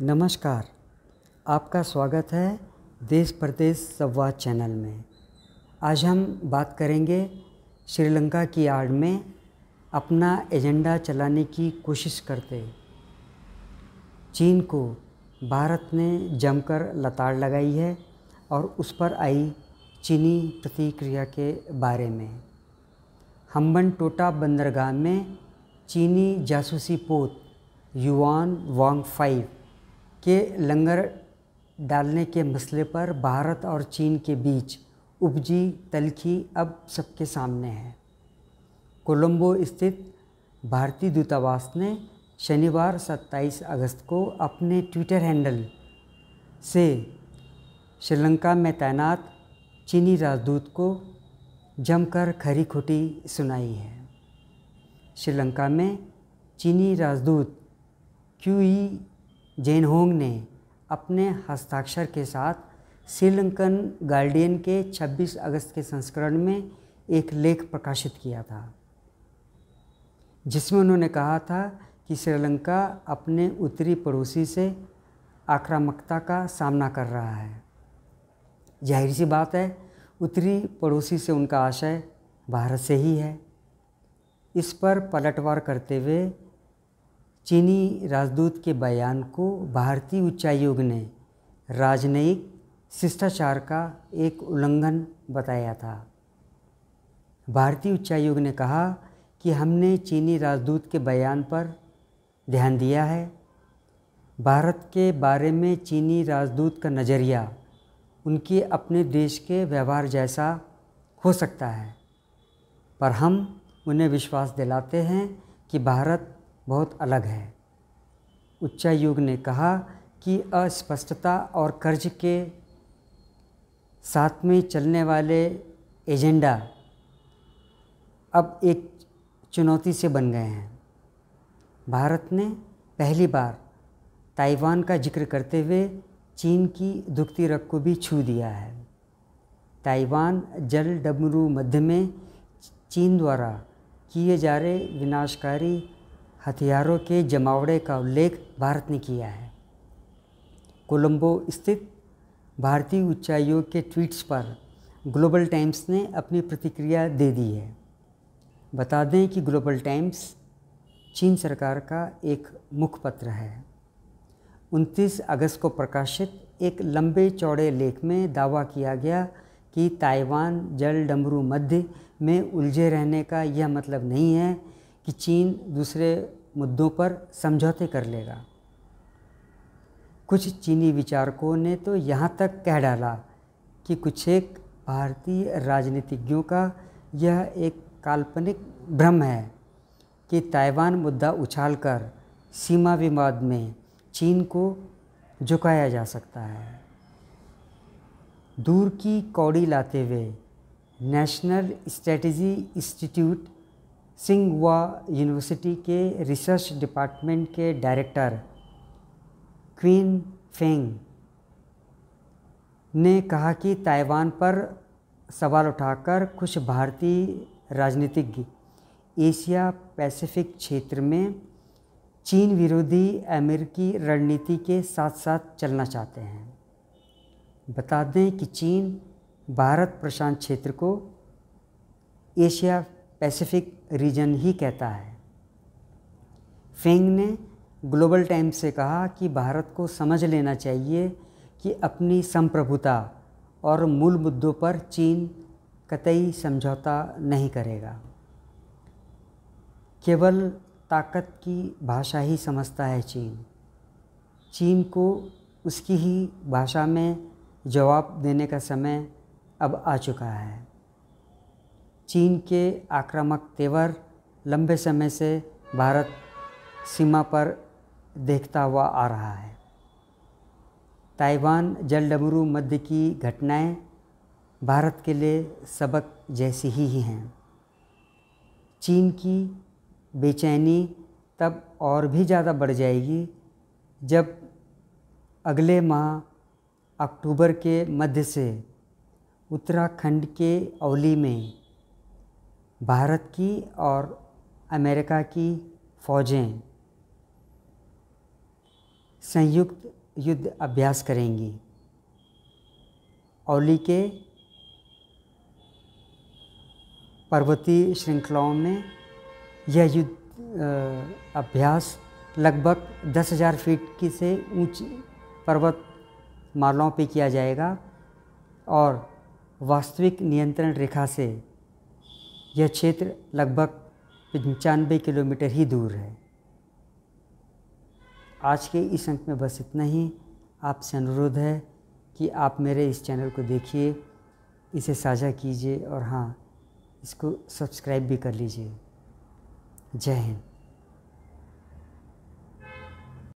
नमस्कार आपका स्वागत है देश प्रदेश संवाद चैनल में आज हम बात करेंगे श्रीलंका की आड़ में अपना एजेंडा चलाने की कोशिश करते चीन को भारत ने जमकर लताड़ लगाई है और उस पर आई चीनी प्रतिक्रिया के बारे में हम्बन टोटा बंदरगाह में चीनी जासूसी पोत युआन वांग फाइव के लंगर डालने के मसले पर भारत और चीन के बीच उपजी तलखी अब सबके सामने है कोलंबो स्थित भारतीय दूतावास ने शनिवार 27 अगस्त को अपने ट्विटर हैंडल से श्रीलंका में तैनात चीनी राजदूत को जमकर खरी खोटी सुनाई है श्रीलंका में चीनी राजदूत क्यू ई जेनहोंग ने अपने हस्ताक्षर के साथ श्रीलंकन गार्डियन के 26 अगस्त के संस्करण में एक लेख प्रकाशित किया था जिसमें उन्होंने कहा था कि श्रीलंका अपने उत्तरी पड़ोसी से आक्रामकता का सामना कर रहा है जाहिर सी बात है उत्तरी पड़ोसी से उनका आशय भारत से ही है इस पर पलटवार करते हुए चीनी राजदूत के बयान को भारतीय उच्चायोग ने राजनयिक शिष्टाचार का एक उल्लंघन बताया था भारतीय उच्चायोग ने कहा कि हमने चीनी राजदूत के बयान पर ध्यान दिया है भारत के बारे में चीनी राजदूत का नज़रिया उनके अपने देश के व्यवहार जैसा हो सकता है पर हम उन्हें विश्वास दिलाते हैं कि भारत बहुत अलग है उच्चायोग ने कहा कि अस्पष्टता और कर्ज के साथ में चलने वाले एजेंडा अब एक चुनौती से बन गए हैं भारत ने पहली बार ताइवान का जिक्र करते हुए चीन की दुखती रख को भी छू दिया है ताइवान जल डमरू मध्य में चीन द्वारा किए जा रहे विनाशकारी हथियारों के जमावड़े का उल्लेख भारत ने किया है कोलंबो स्थित भारतीय उच्चायोग के ट्वीट्स पर ग्लोबल टाइम्स ने अपनी प्रतिक्रिया दे दी है बता दें कि ग्लोबल टाइम्स चीन सरकार का एक मुखपत्र है 29 अगस्त को प्रकाशित एक लंबे चौड़े लेख में दावा किया गया कि ताइवान जल डमरू मध्य में उलझे रहने का यह मतलब नहीं है कि चीन दूसरे मुद्दों पर समझौते कर लेगा कुछ चीनी विचारकों ने तो यहाँ तक कह डाला कि कुछ एक भारतीय राजनीतिज्ञों का यह एक काल्पनिक भ्रम है कि ताइवान मुद्दा उछालकर सीमा विवाद में चीन को झुकाया जा सकता है दूर की कौड़ी लाते हुए नेशनल स्ट्रेटजी इंस्टीट्यूट सिंगवा यूनिवर्सिटी के रिसर्च डिपार्टमेंट के डायरेक्टर क्वीन फेंग ने कहा कि ताइवान पर सवाल उठाकर कुछ भारतीय राजनीतिज्ञ एशिया पैसिफिक क्षेत्र में चीन विरोधी अमेरिकी रणनीति के साथ साथ चलना चाहते हैं बता दें कि चीन भारत प्रशांत क्षेत्र को एशिया पैसिफिक रीजन ही कहता है फेंग ने ग्लोबल टाइम्स से कहा कि भारत को समझ लेना चाहिए कि अपनी संप्रभुता और मूल मुद्दों पर चीन कतई समझौता नहीं करेगा केवल ताकत की भाषा ही समझता है चीन चीन को उसकी ही भाषा में जवाब देने का समय अब आ चुका है चीन के आक्रामक तेवर लंबे समय से भारत सीमा पर देखता हुआ आ रहा है ताइवान डबरू मध्य की घटनाएं भारत के लिए सबक जैसी ही, ही हैं चीन की बेचैनी तब और भी ज़्यादा बढ़ जाएगी जब अगले माह अक्टूबर के मध्य से उत्तराखंड के अवली में भारत की और अमेरिका की फ़ौजें संयुक्त युद्ध अभ्यास करेंगी ओली के पर्वतीय श्रृंखलाओं में यह युद्ध अभ्यास लगभग दस हज़ार फीट की से ऊंची पर्वत मालाओं पर किया जाएगा और वास्तविक नियंत्रण रेखा से यह क्षेत्र लगभग पंचानबे किलोमीटर ही दूर है आज के इस अंक में बस इतना ही आपसे अनुरोध है कि आप मेरे इस चैनल को देखिए इसे साझा कीजिए और हाँ इसको सब्सक्राइब भी कर लीजिए जय हिंद